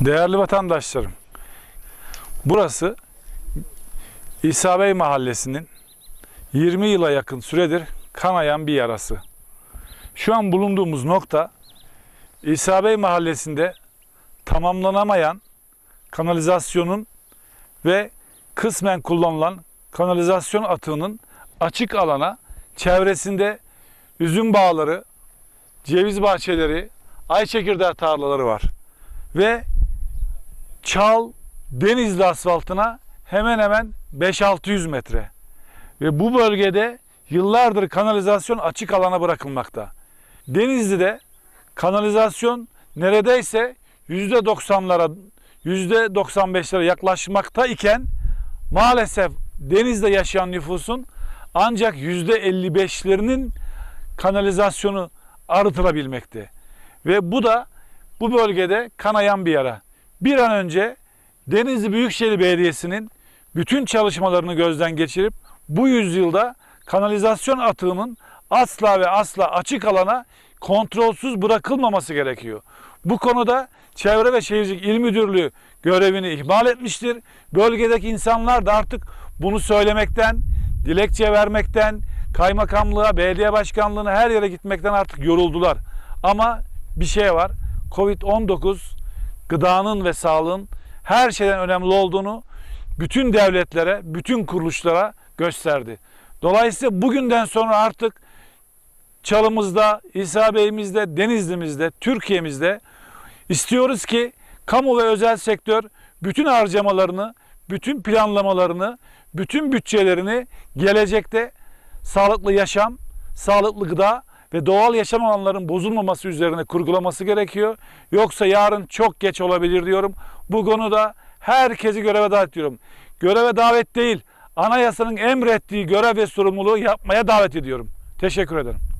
Değerli vatandaşlarım, burası İsa Bey Mahallesi'nin 20 yıla yakın süredir kanayan bir yarası. Şu an bulunduğumuz nokta İsa Bey Mahallesi'nde tamamlanamayan kanalizasyonun ve kısmen kullanılan kanalizasyon atığının açık alana çevresinde üzüm bağları, ceviz bahçeleri, ay çekirdeği tarlaları var. Ve Çal Denizli asfaltına hemen hemen 5-600 metre. Ve bu bölgede yıllardır kanalizasyon açık alana bırakılmakta. Denizli'de kanalizasyon neredeyse %90'lara %95'lere yaklaşmakta iken maalesef denizde yaşayan nüfusun ancak %55'lerinin kanalizasyonu arıtılabilmekte. Ve bu da bu bölgede kanayan bir yara bir an önce Denizli Büyükşehir Belediyesi'nin bütün çalışmalarını gözden geçirip bu yüzyılda kanalizasyon atığının asla ve asla açık alana kontrolsüz bırakılmaması gerekiyor. Bu konuda Çevre ve Şehircilik İl Müdürlüğü görevini ihmal etmiştir. Bölgedeki insanlar da artık bunu söylemekten, dilekçe vermekten, kaymakamlığa, belediye başkanlığına her yere gitmekten artık yoruldular. Ama bir şey var. Covid-19 gıdanın ve sağlığın her şeyden önemli olduğunu bütün devletlere, bütün kuruluşlara gösterdi. Dolayısıyla bugünden sonra artık Çalımızda, İsa Bey'imizde, Denizli'mizde, Türkiye'mizde istiyoruz ki kamu ve özel sektör bütün harcamalarını, bütün planlamalarını, bütün bütçelerini gelecekte sağlıklı yaşam, sağlıklı gıda ve doğal yaşam alanların bozulmaması üzerine kurgulaması gerekiyor. Yoksa yarın çok geç olabilir diyorum. Bu konuda herkesi göreve davet diyorum. Göreve davet değil, anayasanın emrettiği görev ve sorumluluğu yapmaya davet ediyorum. Teşekkür ederim.